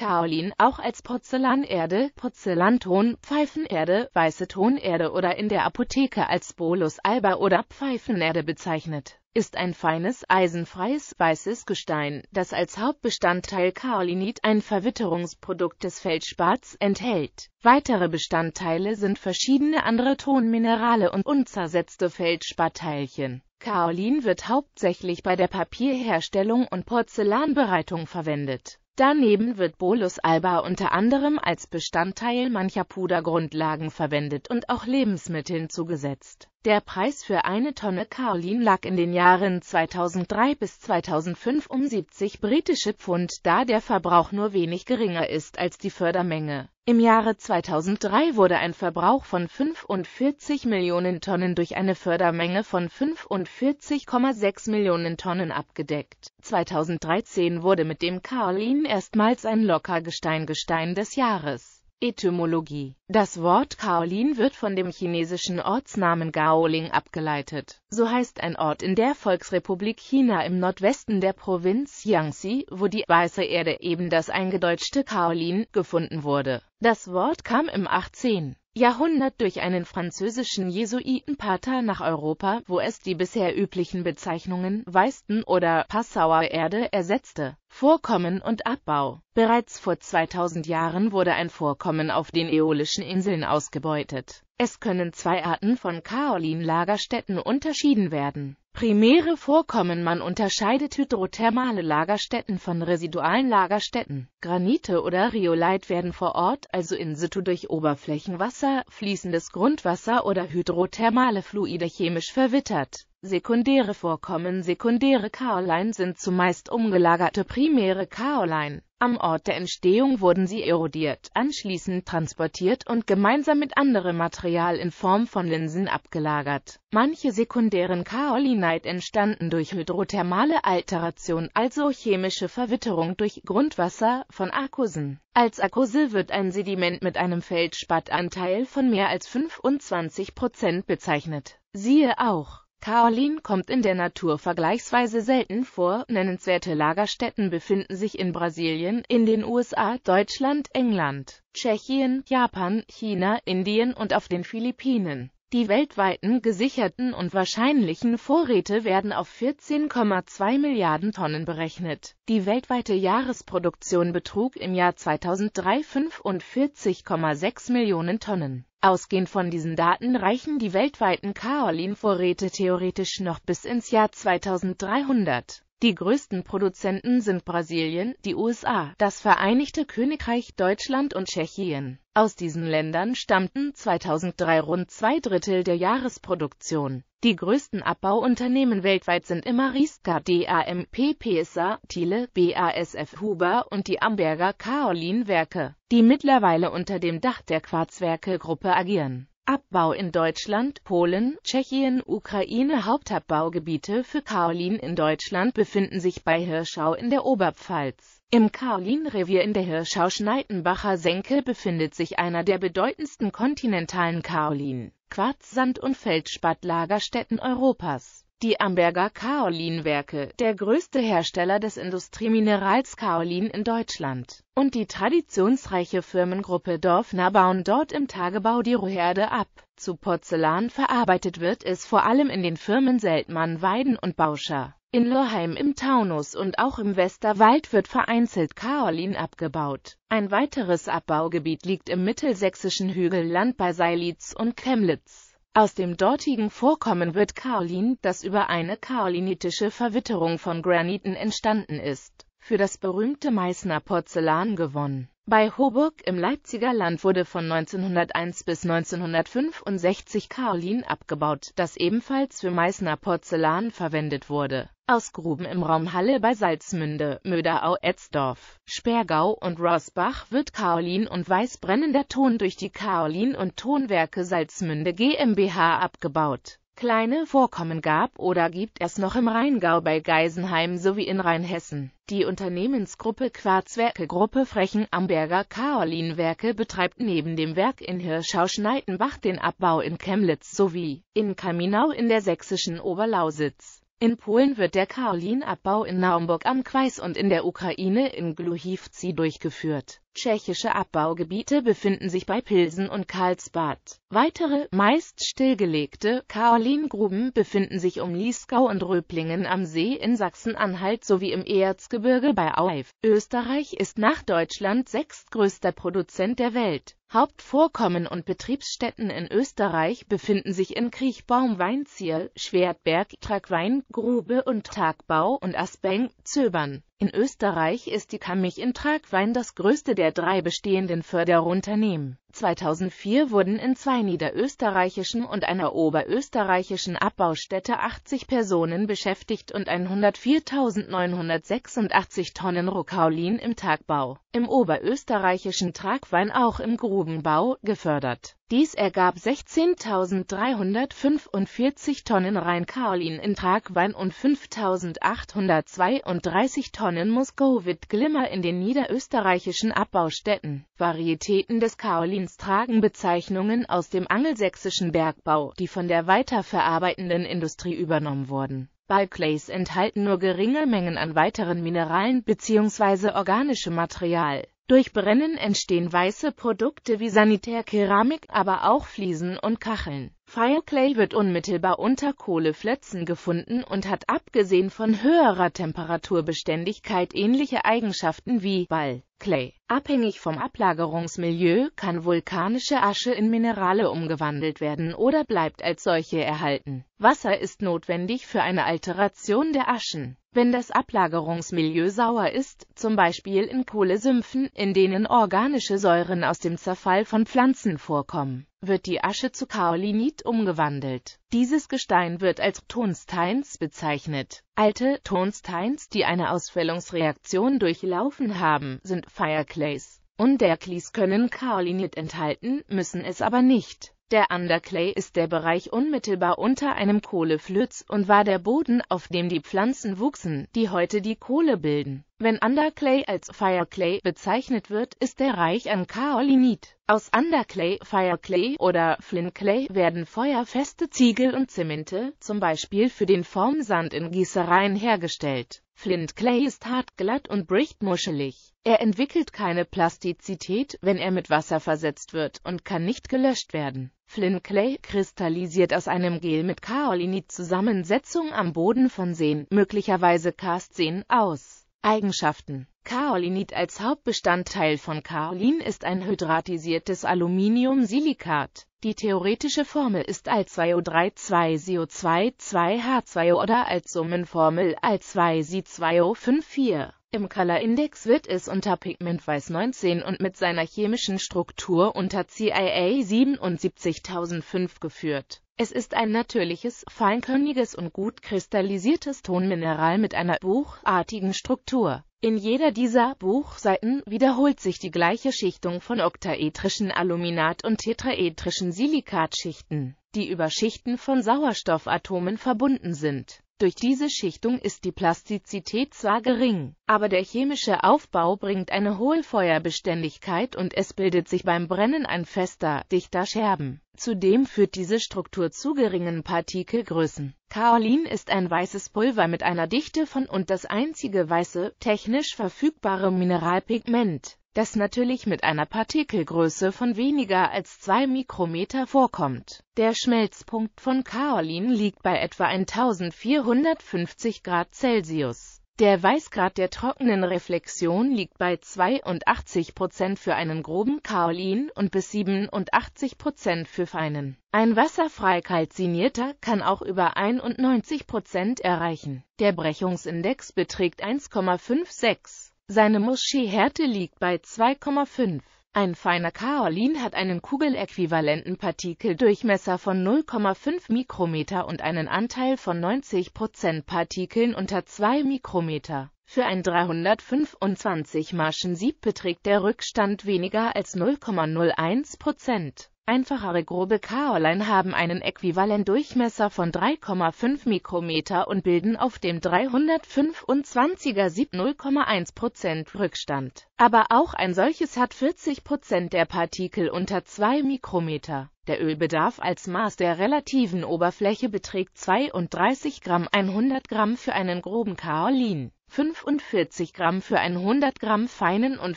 Kaolin, auch als Porzellanerde, Porzellanton, Pfeifenerde, weiße Tonerde oder in der Apotheke als Bolus alba oder Pfeifenerde bezeichnet, ist ein feines, eisenfreies, weißes Gestein, das als Hauptbestandteil Kaolinit ein Verwitterungsprodukt des Feldspats enthält. Weitere Bestandteile sind verschiedene andere Tonminerale und unzersetzte Feldspatteilchen. Kaolin wird hauptsächlich bei der Papierherstellung und Porzellanbereitung verwendet. Daneben wird Bolus alba unter anderem als Bestandteil mancher Pudergrundlagen verwendet und auch Lebensmitteln zugesetzt der Preis für eine Tonne Kaolin lag in den Jahren 2003 bis 2005 um 70 britische Pfund, da der Verbrauch nur wenig geringer ist als die Fördermenge. Im Jahre 2003 wurde ein Verbrauch von 45 Millionen Tonnen durch eine Fördermenge von 45,6 Millionen Tonnen abgedeckt. 2013 wurde mit dem Kaolin erstmals ein Lockergestein Gestein des Jahres. Etymologie Das Wort Kaolin wird von dem chinesischen Ortsnamen Gaoling abgeleitet. So heißt ein Ort in der Volksrepublik China im Nordwesten der Provinz Jiangxi, wo die weiße Erde eben das eingedeutschte Kaolin gefunden wurde. Das Wort kam im 18. Jahrhundert durch einen französischen Jesuitenpater nach Europa, wo es die bisher üblichen Bezeichnungen Weisten oder Passauer Erde ersetzte. Vorkommen und Abbau Bereits vor 2000 Jahren wurde ein Vorkommen auf den Äolischen Inseln ausgebeutet. Es können zwei Arten von Kaolin-Lagerstätten unterschieden werden Primäre Vorkommen Man unterscheidet hydrothermale Lagerstätten von residualen Lagerstätten. Granite oder Rhyolite werden vor Ort, also in situ durch Oberflächenwasser, fließendes Grundwasser oder hydrothermale Fluide chemisch verwittert Sekundäre Vorkommen Sekundäre Kaolin sind zumeist umgelagerte primäre Kaolin. Am Ort der Entstehung wurden sie erodiert, anschließend transportiert und gemeinsam mit anderem Material in Form von Linsen abgelagert. Manche sekundären Kaolinite entstanden durch hydrothermale Alteration, also chemische Verwitterung durch Grundwasser von Akkusen. Als Akkuse wird ein Sediment mit einem Feldspattanteil von mehr als 25% Prozent bezeichnet. Siehe auch Kaolin kommt in der Natur vergleichsweise selten vor, nennenswerte Lagerstätten befinden sich in Brasilien, in den USA, Deutschland, England, Tschechien, Japan, China, Indien und auf den Philippinen die weltweiten gesicherten und wahrscheinlichen Vorräte werden auf 14,2 Milliarden Tonnen berechnet. Die weltweite Jahresproduktion betrug im Jahr 2003 45,6 Millionen Tonnen. Ausgehend von diesen Daten reichen die weltweiten Kaolin-Vorräte theoretisch noch bis ins Jahr 2300. Die größten Produzenten sind Brasilien, die USA, das Vereinigte Königreich, Deutschland und Tschechien. Aus diesen Ländern stammten 2003 rund zwei Drittel der Jahresproduktion. Die größten Abbauunternehmen weltweit sind immer Imariska, DAMP PSA, Thiele, BASF Huber und die Amberger Kaolin-Werke, die mittlerweile unter dem Dach der Quarzwerke-Gruppe agieren. Abbau in Deutschland, Polen, Tschechien, Ukraine Hauptabbaugebiete für Kaolin in Deutschland befinden sich bei Hirschau in der Oberpfalz. Im Kaolin-Revier in der hirschau schneitenbacher Senke befindet sich einer der bedeutendsten kontinentalen Kaolin, Quarz-, Sand- und feldspat Europas die Amberger Kaolinwerke, der größte Hersteller des Industrieminerals Kaolin in Deutschland, und die traditionsreiche Firmengruppe Dorfner bauen dort im Tagebau die Roherde ab. Zu Porzellan verarbeitet wird es vor allem in den Firmen Seltmann, Weiden und Bauscher. In Loheim im Taunus und auch im Westerwald wird vereinzelt Kaolin abgebaut. Ein weiteres Abbaugebiet liegt im mittelsächsischen Hügelland bei Seilitz und Chemnitz. Aus dem dortigen Vorkommen wird Kaolin, das über eine kaolinitische Verwitterung von Graniten entstanden ist, für das berühmte Meißner Porzellan gewonnen bei Hoburg im Leipziger Land wurde von 1901 bis 1965 Kaolin abgebaut, das ebenfalls für Meißner Porzellan verwendet wurde. Aus Gruben im Raum Halle bei Salzmünde, Möderau, Etzdorf, Spergau und Rosbach wird Kaolin und weißbrennender Ton durch die Kaolin- und Tonwerke Salzmünde GmbH abgebaut kleine Vorkommen gab oder gibt es noch im Rheingau bei Geisenheim sowie in Rheinhessen. Die Unternehmensgruppe Quarzwerke Gruppe Frechen Amberger Kaolinwerke betreibt neben dem Werk in Hirschau-Schneidenbach den Abbau in Chemnitz sowie in Kaminau in der sächsischen Oberlausitz. In Polen wird der Kaolinabbau in Naumburg am Queis und in der Ukraine in Gluhivci durchgeführt. Tschechische Abbaugebiete befinden sich bei Pilsen und Karlsbad. Weitere, meist stillgelegte, Kaolingruben befinden sich um Liesgau und Röblingen am See in Sachsen-Anhalt sowie im Erzgebirge bei Aueif. Österreich ist nach Deutschland sechstgrößter Produzent der Welt. Hauptvorkommen und Betriebsstätten in Österreich befinden sich in Kriechbaum Weinzierl, Schwertberg, Tragwein, Grube und Tagbau und Aspeng, Zöbern. In Österreich ist die Kamich in Tragwein das größte der drei bestehenden Förderunternehmen. 2004 wurden in zwei niederösterreichischen und einer oberösterreichischen Abbaustätte 80 Personen beschäftigt und 104.986 Tonnen Rokaulin im Tagbau, im oberösterreichischen Tragwein auch im Grubenbau, gefördert. Dies ergab 16.345 Tonnen Rheinkaolin in Tragwein und 5.832 Tonnen Muskovit-Glimmer in den niederösterreichischen Abbaustätten. Varietäten des Kaolin Dolphins tragen Bezeichnungen aus dem angelsächsischen Bergbau, die von der weiterverarbeitenden Industrie übernommen wurden. Bulklays enthalten nur geringe Mengen an weiteren Mineralen bzw. organischem Material. Durch Brennen entstehen weiße Produkte wie Sanitärkeramik, aber auch Fliesen und Kacheln. Fireclay wird unmittelbar unter Kohleflötzen gefunden und hat abgesehen von höherer Temperaturbeständigkeit ähnliche Eigenschaften wie Ball. Clay. Abhängig vom Ablagerungsmilieu kann vulkanische Asche in Minerale umgewandelt werden oder bleibt als solche erhalten. Wasser ist notwendig für eine Alteration der Aschen. Wenn das Ablagerungsmilieu sauer ist, zum Beispiel in Kohlesümpfen, in denen organische Säuren aus dem Zerfall von Pflanzen vorkommen, wird die Asche zu Kaolinit umgewandelt. Dieses Gestein wird als Tonsteins bezeichnet. Alte Tonsteins, die eine Ausfällungsreaktion durchlaufen haben, sind Fireclays. Und der Derklees können Kaolinit enthalten, müssen es aber nicht. Der Underclay ist der Bereich unmittelbar unter einem Kohleflütz und war der Boden, auf dem die Pflanzen wuchsen, die heute die Kohle bilden. Wenn Underclay als Fireclay bezeichnet wird, ist er reich an Kaolinit. Aus Underclay, Fireclay oder Flintclay werden feuerfeste Ziegel und Zemente, zum Beispiel für den Formsand in Gießereien hergestellt. Flint Clay ist hart, glatt und bricht muschelig. Er entwickelt keine Plastizität, wenn er mit Wasser versetzt wird und kann nicht gelöscht werden. Flint Clay kristallisiert aus einem Gel mit Kaolinit-Zusammensetzung am Boden von Seen, möglicherweise Karstseen, aus. Eigenschaften Kaolinit als Hauptbestandteil von Kaolin ist ein hydratisiertes Aluminiumsilikat. Die theoretische Formel ist al 2 o 32 co 22 h 2 o oder als Summenformel al 2Si2O54. Im Color Index wird es unter Pigment Weiß 19 und mit seiner chemischen Struktur unter CIA 77005 geführt es ist ein natürliches, feinkörniges und gut kristallisiertes Tonmineral mit einer buchartigen Struktur. In jeder dieser Buchseiten wiederholt sich die gleiche Schichtung von oktaedrischen Aluminat- und tetraedrischen Silikatschichten, die über Schichten von Sauerstoffatomen verbunden sind durch diese Schichtung ist die Plastizität zwar gering, aber der chemische Aufbau bringt eine Hohlfeuerbeständigkeit und es bildet sich beim Brennen ein fester, dichter Scherben. Zudem führt diese Struktur zu geringen Partikelgrößen. Kaolin ist ein weißes Pulver mit einer Dichte von und das einzige weiße, technisch verfügbare Mineralpigment das natürlich mit einer Partikelgröße von weniger als 2 Mikrometer vorkommt. Der Schmelzpunkt von Kaolin liegt bei etwa 1450 Grad Celsius. Der Weißgrad der trockenen Reflexion liegt bei 82 Prozent für einen groben Kaolin und bis 87 Prozent für feinen. Ein wasserfrei kalzinierter kann auch über 91 Prozent erreichen. Der Brechungsindex beträgt 1,56. Seine Moschee-Härte liegt bei 2,5. Ein feiner Kaolin hat einen kugeläquivalenten Partikeldurchmesser von 0,5 Mikrometer und einen Anteil von 90% Partikeln unter 2 Mikrometer. Für ein 325 Maschen Sieb beträgt der Rückstand weniger als 0,01%. Einfachere grobe Kaolin haben einen Äquivalentdurchmesser von 3,5 Mikrometer und bilden auf dem 325er Sieb 0,1% Rückstand. Aber auch ein solches hat 40% der Partikel unter 2 Mikrometer. Der Ölbedarf als Maß der relativen Oberfläche beträgt 32 Gramm 100 Gramm für einen groben Kaolin. 45 Gramm für 100 Gramm feinen und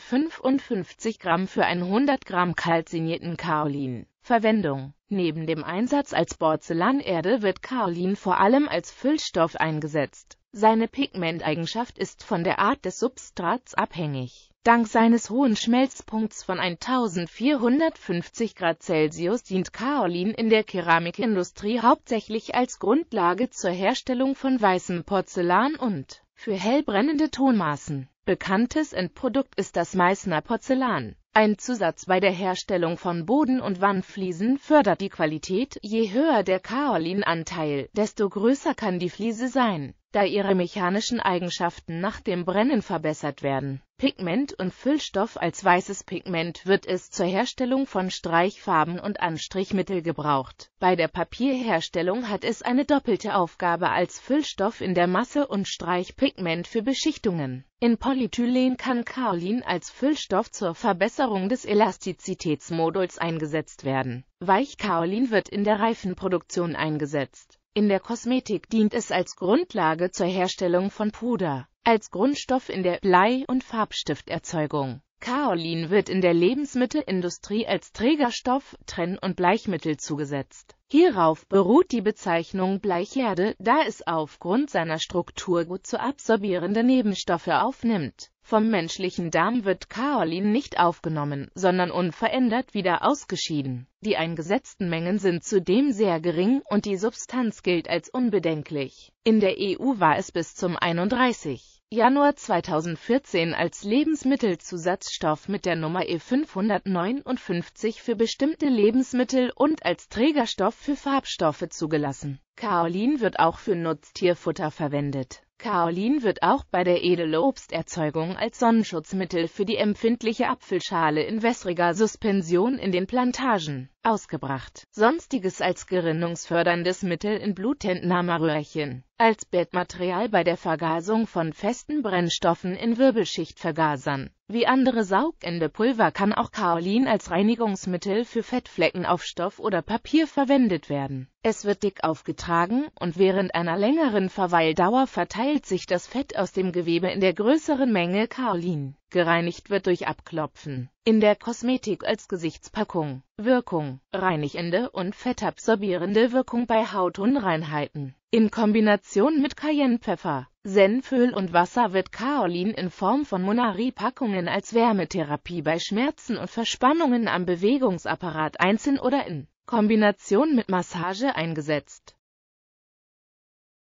55 Gramm für 100 Gramm kalzinierten Kaolin. Verwendung Neben dem Einsatz als Porzellanerde wird Kaolin vor allem als Füllstoff eingesetzt. Seine Pigmenteigenschaft ist von der Art des Substrats abhängig. Dank seines hohen Schmelzpunkts von 1450 Grad Celsius dient Kaolin in der Keramikindustrie hauptsächlich als Grundlage zur Herstellung von weißem Porzellan und für hellbrennende Tonmaßen. Bekanntes Endprodukt ist das Meißner Porzellan. Ein Zusatz bei der Herstellung von Boden- und Wandfliesen fördert die Qualität. Je höher der kaolinanteil, desto größer kann die Fliese sein da ihre mechanischen Eigenschaften nach dem Brennen verbessert werden. Pigment und Füllstoff als weißes Pigment wird es zur Herstellung von Streichfarben und Anstrichmittel gebraucht. Bei der Papierherstellung hat es eine doppelte Aufgabe als Füllstoff in der Masse und Streichpigment für Beschichtungen. In Polyethylen kann Kaolin als Füllstoff zur Verbesserung des Elastizitätsmoduls eingesetzt werden. Weichkaolin wird in der Reifenproduktion eingesetzt. In der Kosmetik dient es als Grundlage zur Herstellung von Puder, als Grundstoff in der Blei- und Farbstifterzeugung. Kaolin wird in der Lebensmittelindustrie als Trägerstoff, Trenn- und Bleichmittel zugesetzt. Hierauf beruht die Bezeichnung Bleicherde, da es aufgrund seiner Struktur gut zu absorbierende Nebenstoffe aufnimmt vom menschlichen Darm wird Kaolin nicht aufgenommen, sondern unverändert wieder ausgeschieden. Die eingesetzten Mengen sind zudem sehr gering und die Substanz gilt als unbedenklich. In der EU war es bis zum 31. Januar 2014 als Lebensmittelzusatzstoff mit der Nummer E559 für bestimmte Lebensmittel und als Trägerstoff für Farbstoffe zugelassen. Kaolin wird auch für Nutztierfutter verwendet. Kaolin wird auch bei der Edelobsterzeugung als Sonnenschutzmittel für die empfindliche Apfelschale in wässriger Suspension in den Plantagen ausgebracht, sonstiges als gerinnungsförderndes Mittel in Blutentnahmeröhrchen, als Bettmaterial bei der Vergasung von festen Brennstoffen in Wirbelschichtvergasern wie andere saugende Pulver kann auch Kaolin als Reinigungsmittel für Fettflecken auf Stoff oder Papier verwendet werden. Es wird dick aufgetragen und während einer längeren Verweildauer verteilt sich das Fett aus dem Gewebe in der größeren Menge Kaolin. Gereinigt wird durch Abklopfen. In der Kosmetik als Gesichtspackung. Wirkung. Reinigende und fettabsorbierende Wirkung bei Hautunreinheiten. In Kombination mit Cayennepfeffer, Senföl und Wasser wird Kaolin in Form von Monari-Packungen als Wärmetherapie bei Schmerzen und Verspannungen am Bewegungsapparat einzeln oder in Kombination mit Massage eingesetzt.